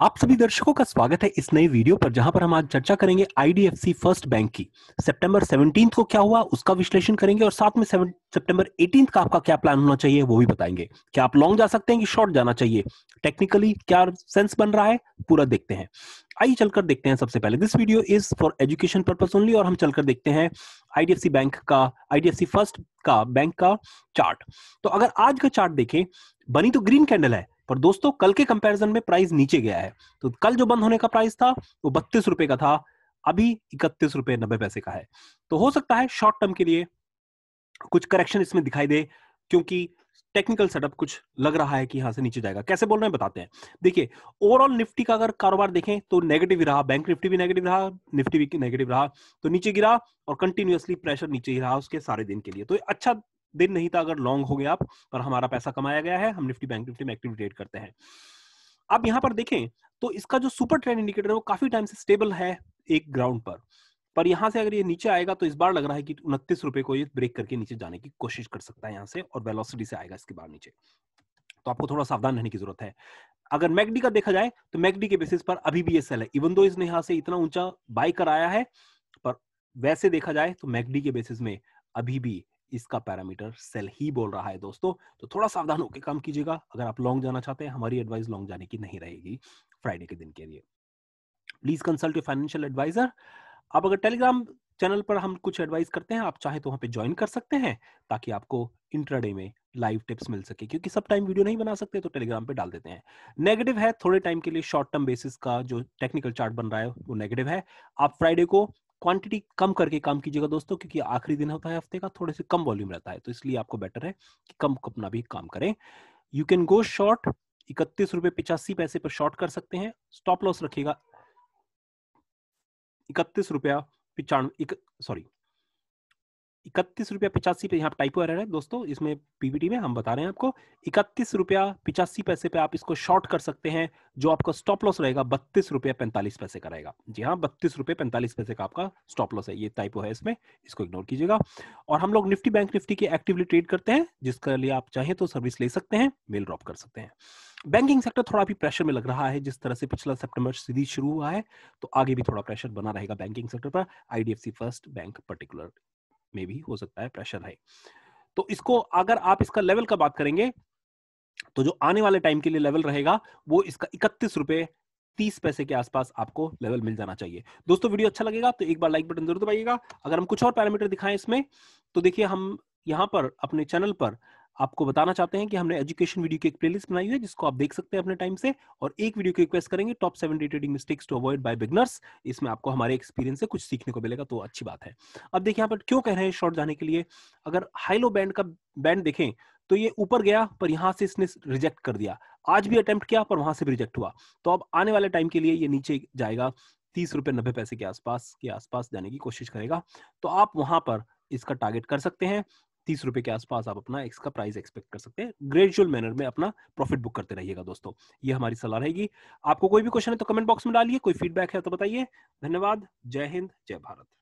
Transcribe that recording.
आप सभी दर्शकों का स्वागत है इस नए वीडियो पर जहां पर हम आज चर्चा करेंगे आईडीएफसी फर्स्ट बैंक की सितंबर सेवनटीन को क्या हुआ उसका विश्लेषण करेंगे और साथ में सितंबर एटीन का आपका क्या प्लान होना चाहिए वो भी बताएंगे क्या आप लॉन्ग जा सकते हैं कि शॉर्ट जाना चाहिए टेक्निकली क्या सेंस बन रहा है पूरा देखते हैं आइए चलकर देखते हैं सबसे पहले this video is for education purpose only और हम चलकर देखते हैं आईडीएफसी बैंक का आईडीएफसी फर्स्ट का बैंक का चार्ट तो अगर आज का चार्ट देखें बनी तो ग्रीन कैंडल है पर दोस्तों कल के कंपैरिजन में प्राइस नीचे गया है तो कल जो बंद होने का प्राइस था वो बत्तीस रुपए का था अभी इकतीस रुपए नब्बे पैसे का है तो हो सकता है शॉर्ट टर्म के लिए कुछ करेक्शन इसमें दिखाई दे क्योंकि टेक्निकल सेटअप कुछ लग रहा है कि यहां से नीचे जाएगा कैसे बोल रहे हैं बताते हैं देखिए ओवरऑल निफ्टी का अगर कारोबार देखें तो नेगेटिव रहा बैंक निफ्टी भी नेगेटिव रहा निफ्टी भी नेगेटिव रहा तो नीचे गिरा और कंटिन्यूअसली प्रेशर नीचे ही रहा उसके सारे दिन के लिए तो अच्छा दिन नहीं था अगर लॉन्ग हो गया आप पर हमारा पैसा कमाया गया है हम निफ्टी बैंक निफ्टी में एक्टिव ट्रेड करते हैं अब यहाँ पर देखें तो इसका जो सुपर ट्रेंड इंडिकेटर है वो काफी टाइम से स्टेबल है एक ग्राउंड पर पर यहां से अगर ये नीचे आएगा तो इस बार लग रहा है कि उनतीस रुपए को ये ब्रेक करके नीचे जाने की कोशिश कर सकता है यहां से और वेलोसिटी से आएगा इसके बाद नीचे तो आपको थोड़ा सावधान रहने की जरूरत है अगर मैगडी का देखा जाए तो मैगडी के बेसिस पर अभी भी ये सेल है इवन दो इसने यहां से इतना ऊंचा बाई कर आया है पर वैसे देखा जाए तो मैगडी के बेसिस में अभी भी इसका पैरामीटर सेल ही बोल रहा है दोस्तों तो थोड़ा सावधान होकर काम कीजिएगा अगर आप लॉन्ग जाना चाहते हैं हमारी एडवाइस लॉन्ग जाने की नहीं रहेगी फ्राइडे के दिन के लिए प्लीज कंसल्ट फाइनेंशियल एडवाइजर आप अगर टेलीग्राम चैनल पर हम कुछ एडवाइस करते हैं आप चाहे तो वहां पे ज्वाइन कर सकते हैं ताकि आपको इंट्राडे में लाइव टिप्स मिल सके क्योंकि सब टाइम वीडियो नहीं बना सकते तो टेलीग्राम पे डाल देते हैं नेगेटिव है थोड़े टाइम के लिए शॉर्ट टर्म बेसिस का जो टेक्निकल चार्ट बन रहा है वो नेगेटिव है आप फ्राइडे को क्वांटिटी कम करके काम कीजिएगा दोस्तों क्योंकि आखिरी दिन होता है हफ्ते का थोड़े से कम वॉल्यूम रहता है तो इसलिए आपको बेटर है कि कम अपना भी काम करें यू कैन गो शॉर्ट इकतीस रुपए पिचासी पैसे पर शॉर्ट कर सकते हैं स्टॉप लॉस रखिएगा इकतीस रुपया पिचानवे सॉरी इकतीस रुपया पिचासी पे यहाँ टाइपो रहा है दोस्तों इसमें पीपीटी में हम बता रहे हैं आपको इकतीस रुपया पिचासी पैसे पे आप इसको शॉर्ट कर सकते हैं जो आपका स्टॉप लॉस रहेगा बत्तीस रुपया पैंतालीस पैसे का रहेगा जी हाँ बत्तीस रुपये पैंतालीस पैसे का आपका स्टॉप लॉस है ये टाइपो है इसमें इसको इग्नोर कीजिएगा और हम लोग निफ्टी बैंक निफ्टी की एक्टिवली ट्रेड करते हैं जिसके लिए आप चाहें तो सर्विस ले सकते हैं मेल ड्रॉप कर सकते हैं बैंकिंग सेक्टर थोड़ा भी प्रेशर में लग रहा है जिस तरह से पिछला सितंबर सीधी शुरू हुआ है तो आगे भी थोड़ा प्रेशर बना रहेगा बैंकिंग सेक्टर पर आईडीएफसी फर्स्ट बैंक पर्टिकुलर में भी हो सकता है प्रेशर हाई तो इसको अगर आप इसका लेवल का बात करेंगे तो जो आने वाले टाइम के लिए लेवल रहेगा वो इसका इकतीस रुपए तीस पैसे के आसपास आपको लेवल मिल जाना चाहिए दोस्तों वीडियो अच्छा लगेगा तो एक बार लाइक बटन जरूर दबाइएगा अगर हम कुछ और पैरामीटर दिखाएं इसमें तो देखिए हम यहाँ पर अपने चैनल पर आपको बताना चाहते हैं कि हमने एजुकेशन वीडियो की एक प्लेलिस्ट बनाई है जिसको आप देख सकते हैं अपने टाइम से और एक वीडियो की रिक्वेस्ट करेंगे top seven trading mistakes to avoid by beginners इसमें आपको हमारे एक्सपीरियंस से कुछ सीखने को मिलेगा तो अच्छी बात है अब देखिए यहाँ पर क्यों कह रहे हैं शॉर्ट जाने के लिए अगर हाईलो बैंड का बैंड देखें तो ये ऊपर गया पर यहां से इसने रिजेक्ट कर दिया आज भी अटेम्प्ट किया पर वहां से भी रिजेक्ट हुआ तो अब आने वाले टाइम के लिए ये नीचे जाएगा तीस रुपए नब्बे पैसे के आसपास के आसपास जाने की कोशिश करेगा तो आप वहां पर इसका टारगेट कर सकते हैं तीस रुपए के आसपास आप अपना एक्स का प्राइस एक्सपेक्ट कर सकते हैं ग्रेजुअल मैनर में अपना प्रॉफिट बुक करते रहिएगा दोस्तों ये हमारी सलाह रहेगी आपको कोई भी क्वेश्चन है तो कमेंट बॉक्स में डालिए कोई फीडबैक है तो बताइए धन्यवाद जय हिंद जय भारत